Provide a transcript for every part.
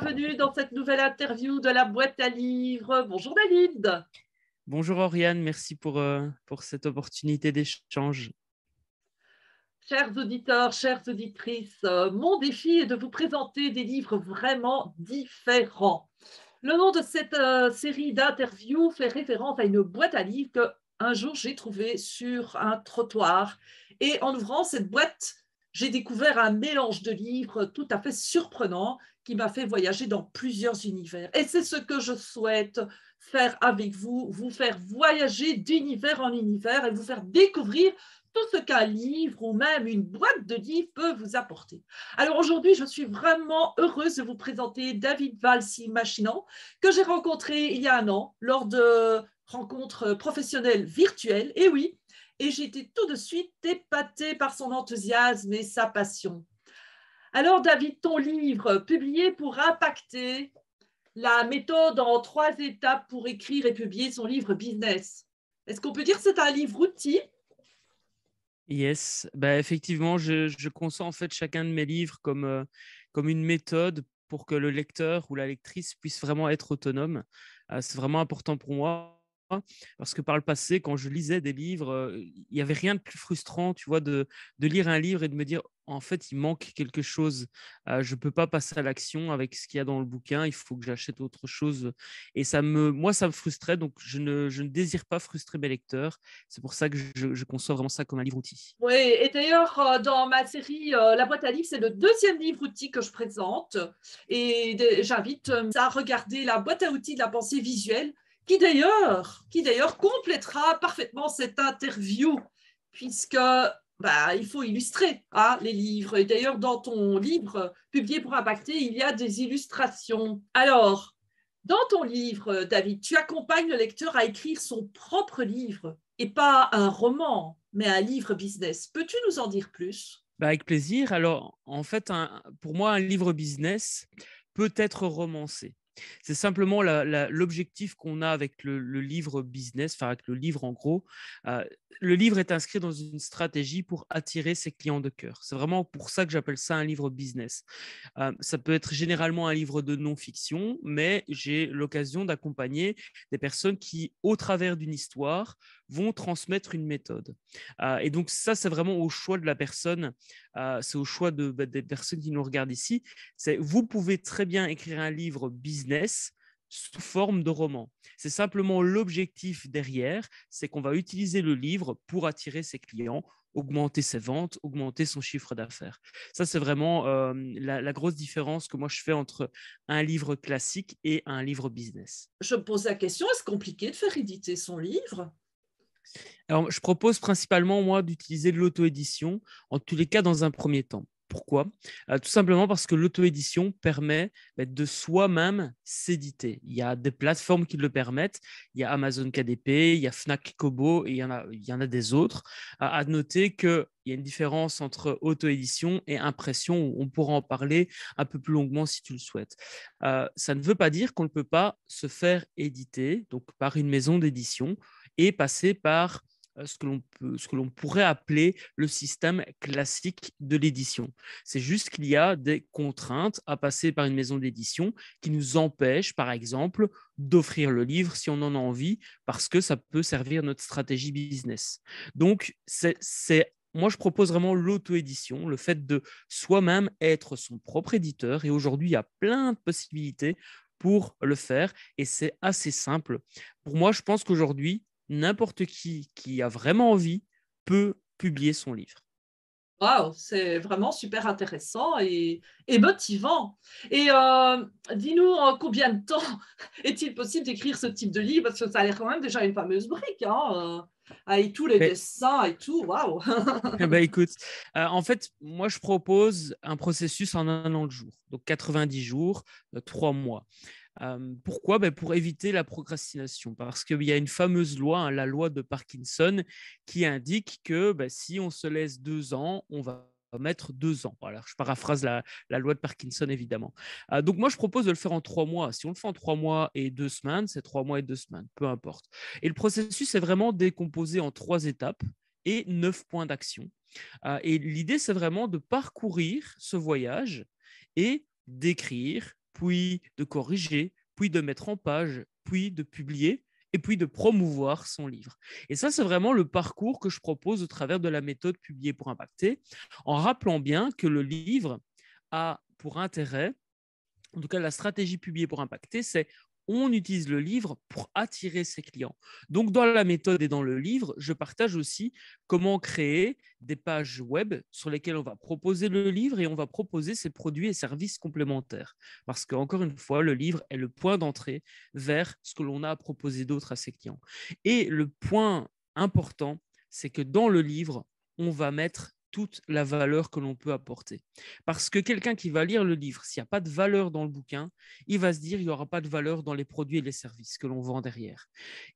bienvenue dans cette nouvelle interview de la boîte à livres. Bonjour David. Bonjour Oriane, merci pour, euh, cette opportunité d'échange. Chers auditeurs, chères auditrices, euh, mon défi est de vous présenter des livres vraiment différents. Le nom de cette euh, série d'interviews fait référence à une boîte à livres que un jour j'ai trouvée sur un trottoir. Et en ouvrant cette boîte, j'ai découvert un mélange de livres tout à fait surprenant qui m'a fait voyager dans plusieurs univers. Et c'est ce que je souhaite faire avec vous, vous faire voyager d'univers en univers et vous faire découvrir tout ce qu'un livre ou même une boîte de livres peut vous apporter. Alors aujourd'hui, je suis vraiment heureuse de vous présenter David Valsi Machinant, que j'ai rencontré il y a un an lors de rencontres professionnelles virtuelles. Et oui, et j'étais tout de suite épatée par son enthousiasme et sa passion. Alors David, ton livre, publié pour impacter la méthode en trois étapes pour écrire et publier son livre business. Est-ce qu'on peut dire que c'est un livre outil Yes, bah, effectivement, je, consens conçois en fait chacun de mes livres euh, comme, une méthode pour que le lecteur ou la lectrice puisse vraiment être autonome. Euh, c'est vraiment important pour moi Hein, parce que par le passé, quand je lisais des livres, il n'y avait rien de plus frustrant, tu vois, de, lire un livre et de me dire, en fait, il manque quelque chose. je ne peux pas passer à l'action avec ce qu'il y a dans le bouquin, il faut que j'achète autre chose. Et ça me, moi, ça me frustrait, donc je ne, je ne désire pas frustrer mes lecteurs. C'est pour ça que je, je, conçois vraiment ça comme un livre-outil. Oui, et d'ailleurs, dans ma série La boîte à livres, c'est le deuxième livre-outil que je présente. Et j'invite à regarder la boîte à outils de la pensée visuelle qui d'ailleurs, qui d'ailleurs complétera parfaitement cette interview, puisque bah, il faut illustrer hein, les livres. Et d'ailleurs, dans ton livre publié pour impacter, il y a des illustrations. Alors, dans ton livre, David, tu accompagnes le lecteur à écrire son propre livre, et pas un roman, mais un livre business. Peux-tu nous en dire plus bah, Avec plaisir. Alors, en fait, pour moi, un livre business peut être romancé. C'est simplement l'objectif qu'on a avec le, livre business, enfin avec le livre en gros, euh, le livre est inscrit dans une stratégie pour attirer ses clients de cœur. C'est vraiment pour ça que j'appelle ça un livre business. Euh, ça peut être généralement un livre de non-fiction, mais j'ai l'occasion d'accompagner des personnes qui, au travers d'une histoire, vont transmettre une méthode. Euh, et donc ça, c'est vraiment au choix de la personne, euh, c'est au choix bah, des personnes qui nous regardent ici. vous pouvez très bien écrire un livre business sous forme de roman. C'est simplement l'objectif derrière, c'est qu'on va utiliser le livre pour attirer ses clients, augmenter ses ventes, augmenter son chiffre d'affaires. Ça, c'est vraiment euh, la, grosse différence que moi je fais entre un livre classique et un livre business. Je me pose la question, est-ce compliqué de faire éditer son livre je propose principalement, moi, d'utiliser de l'auto-édition, en tous les cas dans un premier temps. Pourquoi euh, Tout simplement parce que l'auto-édition permet bah, de soi-même s'éditer. Il y a des plateformes qui le permettent. Il y a Amazon KDP, il y a Fnac Kobo et il y en a, il y en a des autres. à noter qu'il y a une différence entre auto-édition et impression. On pourra en parler un peu plus longuement si tu le souhaites. Euh, ça ne veut pas dire qu'on ne peut pas se faire éditer donc par une maison d'édition et passer par euh, ce que l'on pourrait appeler le système classique de l'édition. C'est juste qu'il y a des contraintes à passer par une maison d'édition qui nous empêche, par exemple, d'offrir le livre si on en a envie, parce que ça peut servir notre stratégie business. Donc, c'est, moi, je propose vraiment l'auto-édition, le fait de soi-même être son propre éditeur. Et aujourd'hui, il y a plein de possibilités pour le faire et c'est assez simple. Pour moi, je pense qu'aujourd'hui, n'importe qui qui a vraiment envie peut publier son livre. Waouh, c'est vraiment super intéressant et, motivant. Et euh, dis-nous combien de temps est-il possible d'écrire ce type de livre Parce que ça a l'air quand même déjà une fameuse brique, hein, euh, avec tous les dessins et tout. Waouh eh ben, Écoute, euh, en fait, moi je propose un processus en un an de jour, donc 90 jours, trois mois pourquoi ben Pour éviter la procrastination, parce qu'il y a une fameuse loi, hein, la loi de Parkinson, qui indique que ben, si on se laisse deux ans, on va mettre deux ans. Alors, je paraphrase la, loi de Parkinson, évidemment. Ah, donc, moi, je propose de le faire en trois mois. Si on le fait en trois mois et deux semaines, c'est trois mois et deux semaines, peu importe. Et le processus est vraiment décomposé en trois étapes et neuf points d'action. Ah, et l'idée, c'est vraiment de parcourir ce voyage et d'écrire puis de corriger, puis de mettre en page, puis de publier et puis de promouvoir son livre. Et ça, c'est vraiment le parcours que je propose au travers de la méthode publiée pour impacter, en rappelant bien que le livre a pour intérêt, en tout cas la stratégie publiée pour impacter, c'est on utilise le livre pour attirer ses clients. Donc, dans la méthode et dans le livre, je partage aussi comment créer des pages web sur lesquelles on va proposer le livre et on va proposer ses produits et services complémentaires. Parce qu'encore une fois, le livre est le point d'entrée vers ce que l'on a à proposer d'autre à ses clients. Et le point important, c'est que dans le livre, on va mettre toute la valeur que l'on peut apporter. Parce que quelqu'un qui va lire le livre, s'il n'y a pas de valeur dans le bouquin, il va se dire il n'y aura pas de valeur dans les produits et les services que l'on vend derrière.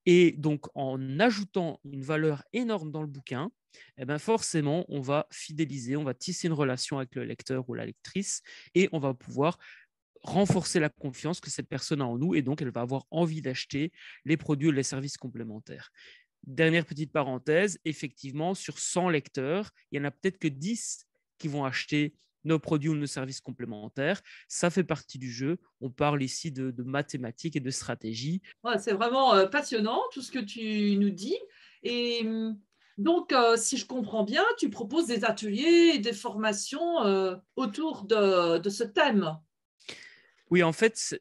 Et donc, en ajoutant une valeur énorme dans le bouquin, eh ben, forcément, on va fidéliser, on va tisser une relation avec le lecteur ou la lectrice et on va pouvoir renforcer la confiance que cette personne a en nous et donc elle va avoir envie d'acheter les produits et les services complémentaires. Dernière petite parenthèse, effectivement, sur 100 lecteurs, il n'y en a peut-être que 10 qui vont acheter nos produits ou nos services complémentaires. Ça fait partie du jeu. On parle ici de, mathématiques et de stratégie. c'est vraiment euh, passionnant tout ce que tu nous dis. Et mm, donc, euh, si je comprends bien, tu proposes des ateliers et des formations euh, autour de, ce thème. Oui, en fait,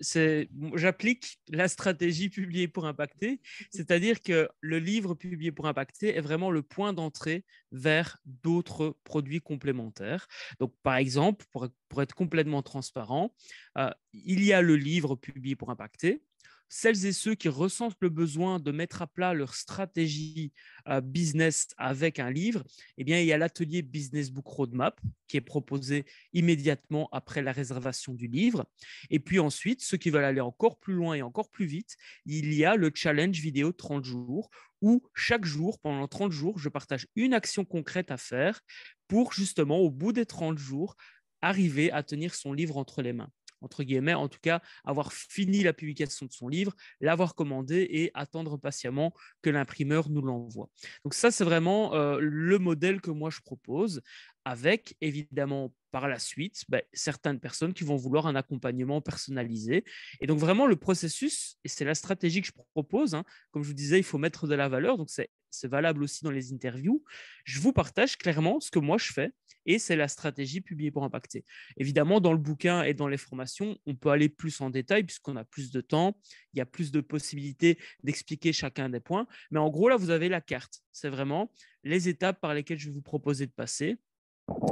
j'applique la stratégie publiée pour impacter, c'est-à-dire que le livre publié pour impacter est vraiment le point d'entrée vers d'autres produits complémentaires. Donc, par exemple, pour, être complètement transparent, euh, il y a le livre publié pour impacter, celles et ceux qui ressentent le besoin de mettre à plat leur stratégie euh, business avec un livre, eh bien, il y a l'atelier Business Book Roadmap qui est proposé immédiatement après la réservation du livre. Et puis ensuite, ceux qui veulent aller encore plus loin et encore plus vite, il y a le challenge vidéo 30 jours où chaque jour, pendant 30 jours, je partage une action concrète à faire pour justement, au bout des 30 jours, arriver à tenir son livre entre les mains entre guillemets, en tout cas, avoir fini la publication de son livre, l'avoir commandé et attendre patiemment que l'imprimeur nous l'envoie. Donc ça, c'est vraiment euh, le modèle que moi je propose, avec évidemment par la suite bah, certaines personnes qui vont vouloir un accompagnement personnalisé. Et donc vraiment, le processus, et c'est la stratégie que je propose, hein, comme je vous disais, il faut mettre de la valeur, donc c'est c'est valable aussi dans les interviews, je vous partage clairement ce que moi je fais et c'est la stratégie publiée pour impacter. Évidemment, dans le bouquin et dans les formations, on peut aller plus en détail puisqu'on a plus de temps, il y a plus de possibilités d'expliquer chacun des points. Mais en gros, là, vous avez la carte. C'est vraiment les étapes par lesquelles je vais vous proposer de passer.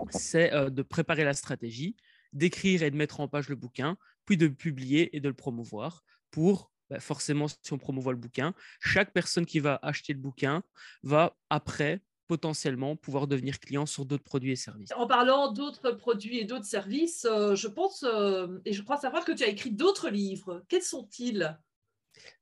C'est euh, de préparer la stratégie, d'écrire et de mettre en page le bouquin, puis de publier et de le promouvoir pour bah, forcément, si on promouvoit le bouquin, chaque personne qui va acheter le bouquin va après potentiellement pouvoir devenir client sur d'autres produits et services. En parlant d'autres produits et d'autres services, euh, je pense euh, et je crois savoir que tu as écrit d'autres livres. Quels sont-ils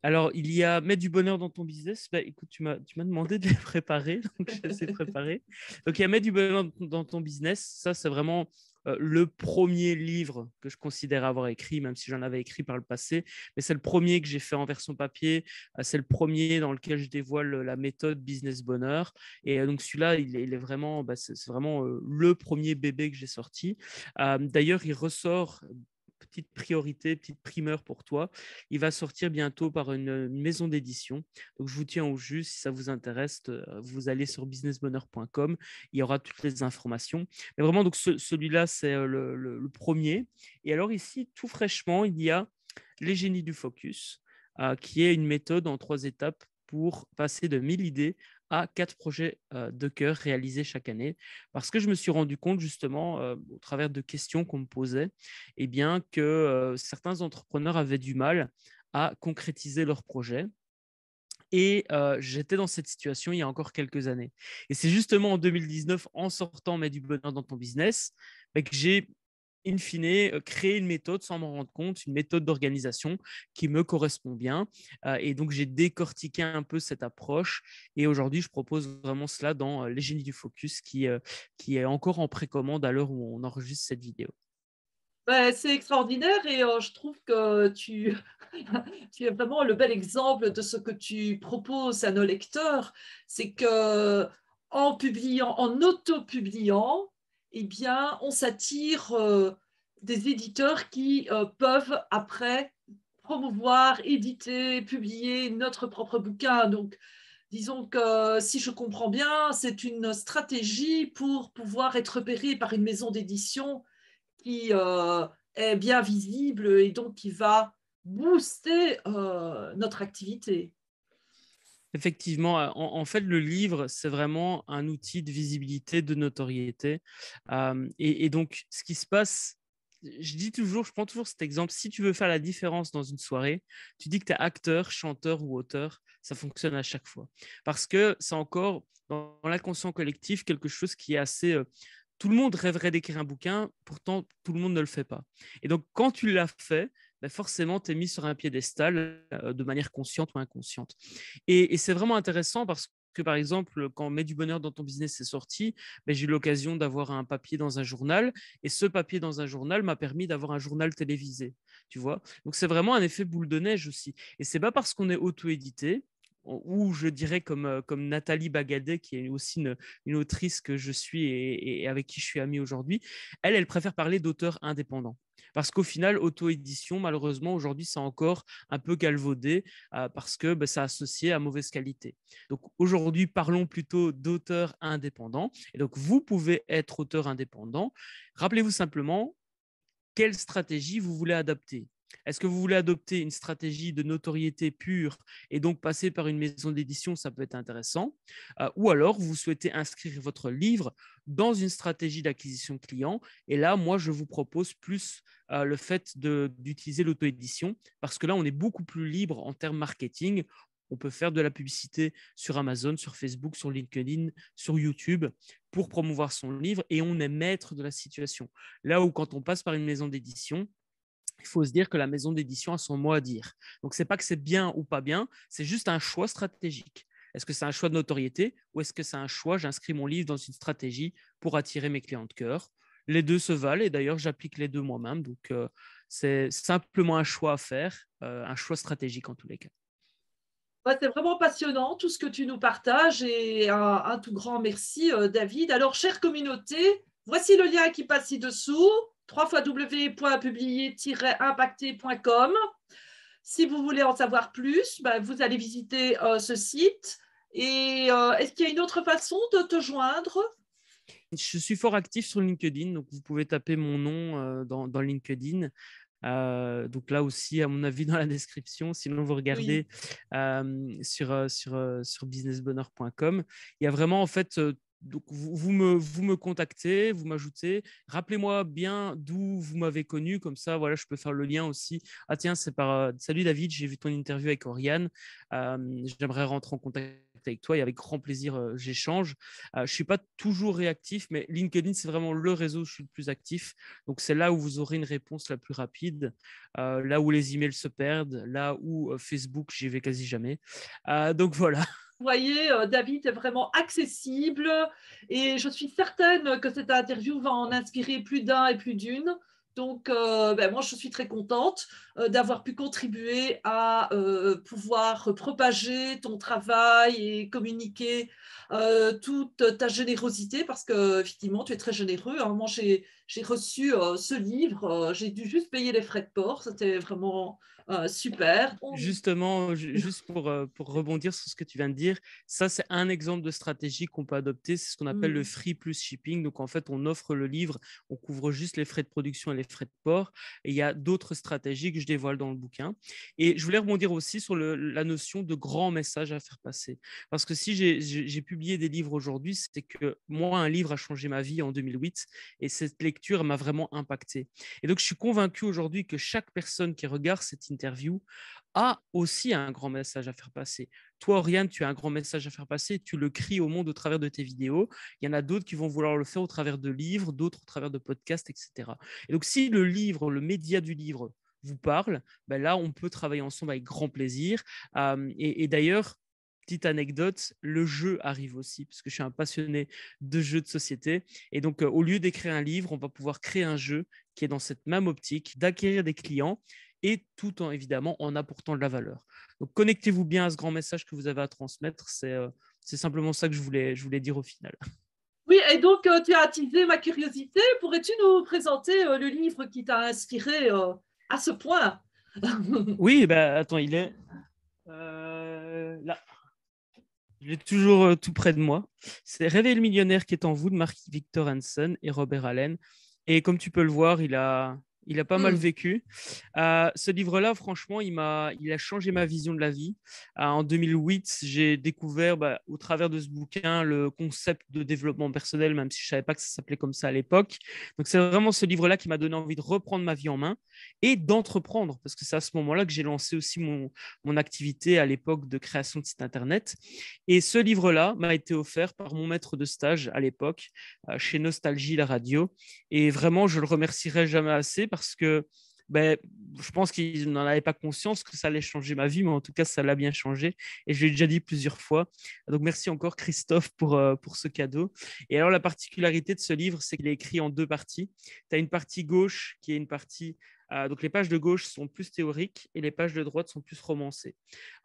alors, il y a Mettre du bonheur dans ton business. Bah, écoute, tu m'as, tu m'as demandé de les préparer, donc je les ai préparés. Donc, il y a Mettre du bonheur dans ton business. Ça, c'est vraiment euh, le premier livre que je considère avoir écrit, même si j'en avais écrit par le passé, mais c'est le premier que j'ai fait en version papier, euh, c'est le premier dans lequel je dévoile euh, la méthode business bonheur. Et donc celui-là, il, est vraiment, bah, c'est vraiment le premier bébé que j'ai sorti. D'ailleurs, il ressort petite priorité, petite primeur pour toi. Il va sortir bientôt par une maison d'édition. Donc, je vous tiens au jus. Si ça vous intéresse, euh, vous allez sur businessbonheur.com. Il y aura toutes les informations. Mais vraiment, donc, celui-là, c'est euh, le, premier. Et alors, ici, tout fraîchement, il y a les génies du focus, euh, qui est une méthode en trois étapes pour passer de 1000 idées à quatre projets de cœur réalisés chaque année, parce que je me suis rendu compte justement, au travers de questions qu'on me posait, et eh bien, que certains entrepreneurs avaient du mal à concrétiser leurs projets. Et j'étais dans cette situation il y a encore quelques années. Et c'est justement en 2019, en sortant Mais du bonheur dans ton business, bah, que j'ai in fine, euh, créer une méthode sans m'en rendre compte, une méthode d'organisation qui me correspond bien. Euh, et donc, j'ai décortiqué un peu cette approche. Et aujourd'hui, je propose vraiment cela dans euh, Les Génies du Focus, qui, est encore en précommande à l'heure où on enregistre cette vidéo. Bah, c'est extraordinaire et je trouve que tu, tu es vraiment le bel exemple de ce que tu proposes à nos lecteurs. C'est que en publiant, en autopubliant, eh bien, on s'attire euh, des éditeurs qui euh, peuvent après promouvoir, éditer, publier notre propre bouquin. Donc, disons que si je comprends bien, c'est une stratégie pour pouvoir être repéré par une maison d'édition qui euh, est bien visible et donc qui va booster notre activité. Effectivement, en, fait, le livre, c'est vraiment un outil de visibilité, de notoriété. et, donc, ce qui se passe, je dis toujours, je prends toujours cet exemple, si tu veux faire la différence dans une soirée, tu dis que tu es acteur, chanteur ou auteur, ça fonctionne à chaque fois. Parce que c'est encore dans, l'inconscient collectif quelque chose qui est assez... tout le monde rêverait d'écrire un bouquin, pourtant tout le monde ne le fait pas. Et donc quand tu l'as fait, bah, forcément, tu es mis sur un piédestal euh, de manière consciente ou inconsciente. Et, c'est vraiment intéressant parce que, par exemple, quand Mets du bonheur dans ton business est sorti, bah, j'ai eu l'occasion d'avoir un papier dans un journal. Et ce papier dans un journal m'a permis d'avoir un journal télévisé. Tu vois Donc, c'est vraiment un effet boule de neige aussi. Et c'est pas parce qu'on est auto-édité ou je dirais comme, euh, Nathalie Bagadet, qui est aussi une, autrice que je suis et, avec qui je suis amie aujourd'hui, elle, elle préfère parler d'auteurs indépendants. Parce qu'au final, auto-édition, malheureusement, aujourd'hui, c'est encore un peu galvaudé euh, parce que bah, c'est ça associé à mauvaise qualité. Donc aujourd'hui, parlons plutôt d'auteurs indépendants. Et donc, vous pouvez être auteur indépendant. Rappelez-vous simplement quelle stratégie vous voulez adapter est-ce que vous voulez adopter une stratégie de notoriété pure et donc passer par une maison d'édition Ça peut être intéressant. Euh, ou alors, vous souhaitez inscrire votre livre dans une stratégie d'acquisition client. Et là, moi, je vous propose plus euh, le fait d'utiliser l'auto-édition parce que là, on est beaucoup plus libre en termes marketing. On peut faire de la publicité sur Amazon, sur Facebook, sur LinkedIn, sur YouTube pour promouvoir son livre et on est maître de la situation. Là où quand on passe par une maison d'édition, il faut se dire que la maison d'édition a son mot à dire. Donc, ce n'est pas que c'est bien ou pas bien, c'est juste un choix stratégique. Est-ce que c'est un choix de notoriété ou est-ce que c'est un choix, j'inscris mon livre dans une stratégie pour attirer mes clients de cœur Les deux se valent et d'ailleurs, j'applique les deux moi-même. Donc, euh, c'est simplement un choix à faire, euh, un choix stratégique en tous les cas. Bah, c'est vraiment passionnant tout ce que tu nous partages et un, tout grand merci, euh, David. Alors, chère communauté, voici le lien qui passe ci-dessous. 3 www.publier-impacté.com. Si vous voulez en savoir plus, bah, vous allez visiter euh, ce site. Et euh, est-ce qu'il y a une autre façon de te joindre Je suis fort actif sur LinkedIn, donc vous pouvez taper mon nom euh, dans, LinkedIn. donc là aussi, à mon avis, dans la description, sinon vous regardez sur, sur, sur businessbonheur.com, il y a vraiment en fait donc vous, me, contactez, vous m'ajoutez. Rappelez-moi bien d'où vous m'avez connu, comme ça, voilà, je peux faire le lien aussi. Ah tiens, c'est par. Euh, salut David, j'ai vu ton interview avec Oriane. Euh, j'aimerais rentrer en contact avec toi et avec grand plaisir euh, j'échange. Euh, je suis pas toujours réactif, mais LinkedIn c'est vraiment le réseau où je suis le plus actif. Donc c'est là où vous aurez une réponse la plus rapide, là où les emails se perdent, là où Facebook j'y vais quasi jamais. donc voilà. Vous voyez, euh, David est vraiment accessible et je suis certaine que cette interview va en inspirer plus d'un et plus d'une. Donc, euh, ben, moi, je suis très contente euh, d'avoir pu contribuer à pouvoir propager ton travail et communiquer toute ta générosité, parce que, effectivement, tu es très généreux. un hein. Moi, j'ai reçu ce livre, j'ai dû juste payer les frais de port, c'était vraiment ah, super. Oh Justement, juste pour, euh, pour rebondir sur ce que tu viens de dire, ça c'est un exemple de stratégie qu'on peut adopter, c'est ce qu'on appelle le mmh. free plus shipping. Donc en fait, on offre le livre, on couvre juste les frais de production et les frais de port. Et il y a d'autres stratégies que je dévoile dans le bouquin. Et je voulais rebondir aussi sur la notion de grand message à faire passer. Parce que si j'ai publié des livres aujourd'hui, c'est que moi, un livre a changé ma vie en 2008 et cette lecture m'a vraiment impacté. Et donc je suis convaincu aujourd'hui que chaque personne qui regarde cette interview, a aussi un grand message à faire passer. Toi, Oriane, tu as un grand message à faire passer, tu le cries au monde au travers de tes vidéos. Il y en a d'autres qui vont vouloir le faire au travers de livres, d'autres au travers de podcasts, etc. Et donc, si le livre, le média du livre vous parle, ben là, on peut travailler ensemble avec grand plaisir. Hum, et, d'ailleurs, petite anecdote, le jeu arrive aussi, parce que je suis un passionné de jeux de société. Et donc, euh, au lieu d'écrire un livre, on va pouvoir créer un jeu qui est dans cette même optique d'acquérir des clients et tout en évidemment en apportant de la valeur. Donc connectez-vous bien à ce grand message que vous avez à transmettre, c'est euh, simplement ça que je voulais, je voulais dire au final. Oui, et donc euh, tu as attisé ma curiosité. Pourrais-tu nous présenter euh, le livre qui t'a inspiré à ce point Oui, bah, attends, il est là. Je l'ai toujours tout près de moi. C'est Réveil le millionnaire qui est en vous de Marc Victor Hansen et Robert Allen. Et comme tu peux le voir, il a, il a pas mal hmm. vécu. Euh, ce livre-là, franchement, il a, il a changé ma vision de la vie. Euh, en 2008, j'ai découvert, bah, au travers de ce bouquin, le concept de développement personnel, même si je savais pas que ça s'appelait comme ça à l'époque. Donc, c'est vraiment ce livre-là qui m'a donné envie de reprendre ma vie en main et d'entreprendre, parce que c'est à ce moment-là que j'ai lancé aussi mon, mon activité à l'époque de création de site internet. Et ce livre-là m'a été offert par mon maître de stage à l'époque, euh, chez Nostalgie la radio. Et vraiment, je le remercierai jamais assez parce que ben, je pense qu'ils n'en avaient pas conscience que ça allait changer ma vie, mais en tout cas, ça l'a bien changé. Et je l'ai déjà dit plusieurs fois. Donc, merci encore, Christophe, pour, euh, pour ce cadeau. Et alors, la particularité de ce livre, c'est qu'il est écrit en deux parties. Tu as une partie gauche qui est une partie euh, donc les pages de gauche sont plus théoriques et les pages de droite sont plus romancées.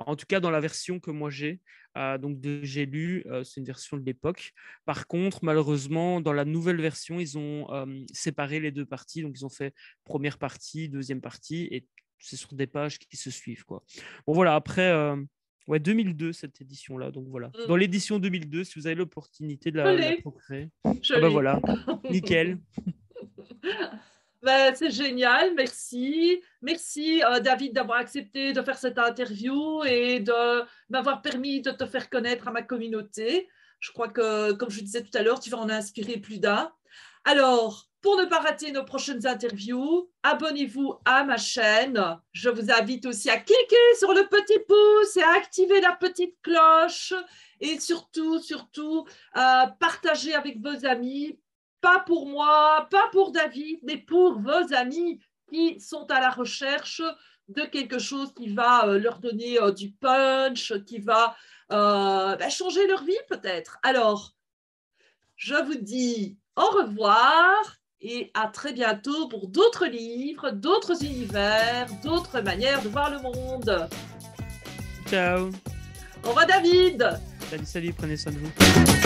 En tout cas, dans la version que moi j'ai, euh, donc de j'ai lu, euh, c'est une version de l'époque. Par contre, malheureusement, dans la nouvelle version, ils ont séparé les deux parties. Donc ils ont fait première partie, deuxième partie, et c'est sur des pages qui se suivent. Quoi. Bon voilà, après... Ouais, 2002 cette édition là, donc voilà. Mmh. Dans l'édition 2002, si vous avez l'opportunité de la, la procurer, ah, bah, voilà, nickel. Ben, c'est génial, merci. Merci euh, David d'avoir accepté de faire cette interview et de m'avoir permis de te faire connaître à ma communauté. Je crois que, comme je disais tout à l'heure, tu vas en inspirer plus d'un. Alors, pour ne pas rater nos prochaines interviews, abonnez-vous à ma chaîne. Je vous invite aussi à cliquer sur le petit pouce et à activer la petite cloche. Et surtout, surtout, à euh, partager avec vos amis, pas pour moi, pas pour David, mais pour vos amis qui sont à la recherche de quelque chose qui va euh, leur donner euh, du punch, qui va euh, bah, changer leur vie peut-être. Alors, je vous dis au revoir et à très bientôt pour d'autres livres, d'autres univers, d'autres manières de voir le monde. Ciao. Au revoir David. Salut, salut, prenez soin de vous.